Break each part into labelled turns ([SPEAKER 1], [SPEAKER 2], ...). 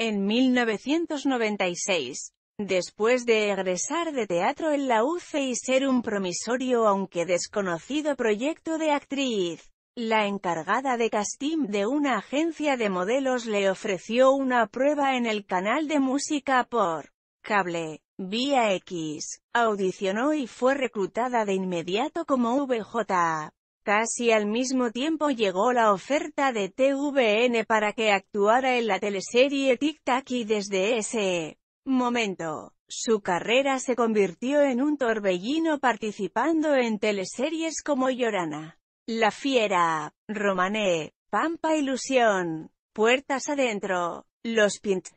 [SPEAKER 1] En 1996, después de egresar de teatro en la UCE y ser un promisorio aunque desconocido proyecto de actriz, la encargada de casting de una agencia de modelos le ofreció una prueba en el canal de música por cable, vía X, audicionó y fue reclutada de inmediato como VJ. Casi al mismo tiempo llegó la oferta de TVN para que actuara en la teleserie Tic Tac y desde ese momento, su carrera se convirtió en un torbellino participando en teleseries como Llorana, La Fiera, Romané, Pampa Ilusión, Puertas Adentro, Los Pint,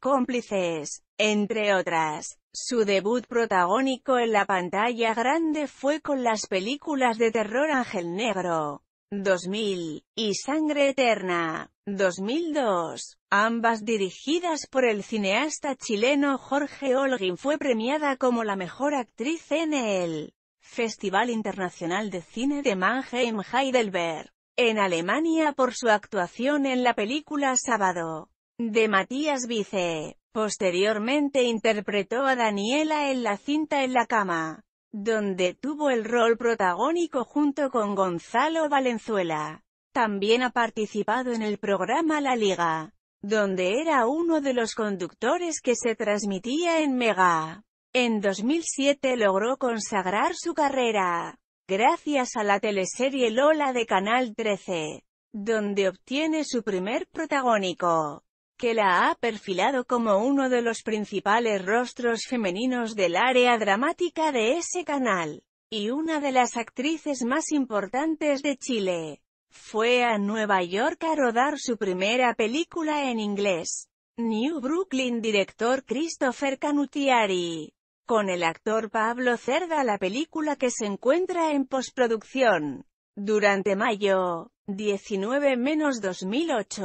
[SPEAKER 1] Cómplices, entre otras. Su debut protagónico en la pantalla grande fue con las películas de terror Ángel Negro, 2000, y Sangre Eterna, 2002, ambas dirigidas por el cineasta chileno Jorge Olguín fue premiada como la mejor actriz en el Festival Internacional de Cine de Mannheim Heidelberg, en Alemania por su actuación en la película Sábado de Matías Vice. Posteriormente interpretó a Daniela en la cinta En la cama, donde tuvo el rol protagónico junto con Gonzalo Valenzuela. También ha participado en el programa La Liga, donde era uno de los conductores que se transmitía en Mega. En 2007 logró consagrar su carrera, gracias a la teleserie Lola de Canal 13, donde obtiene su primer protagónico que la ha perfilado como uno de los principales rostros femeninos del área dramática de ese canal, y una de las actrices más importantes de Chile. Fue a Nueva York a rodar su primera película en inglés, New Brooklyn director Christopher Canutiari. Con el actor Pablo Cerda la película que se encuentra en postproducción. Durante mayo, 19 2008,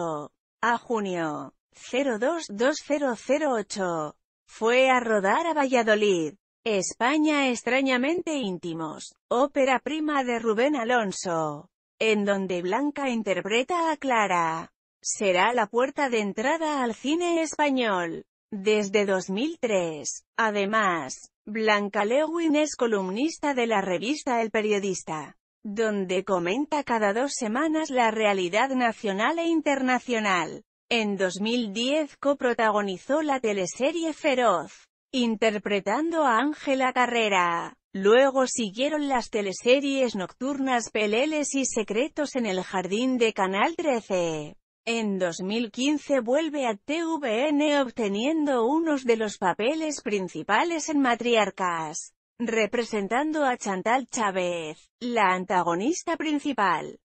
[SPEAKER 1] a junio, 022008. Fue a rodar a Valladolid. España extrañamente íntimos. Ópera prima de Rubén Alonso. En donde Blanca interpreta a Clara. Será la puerta de entrada al cine español. Desde 2003. Además, Blanca Lewin es columnista de la revista El Periodista, donde comenta cada dos semanas la realidad nacional e internacional. En 2010 coprotagonizó la teleserie Feroz, interpretando a Ángela Carrera. Luego siguieron las teleseries nocturnas Peleles y Secretos en el Jardín de Canal 13. En 2015 vuelve a TVN obteniendo unos de los papeles principales en Matriarcas, representando a Chantal Chávez, la antagonista principal.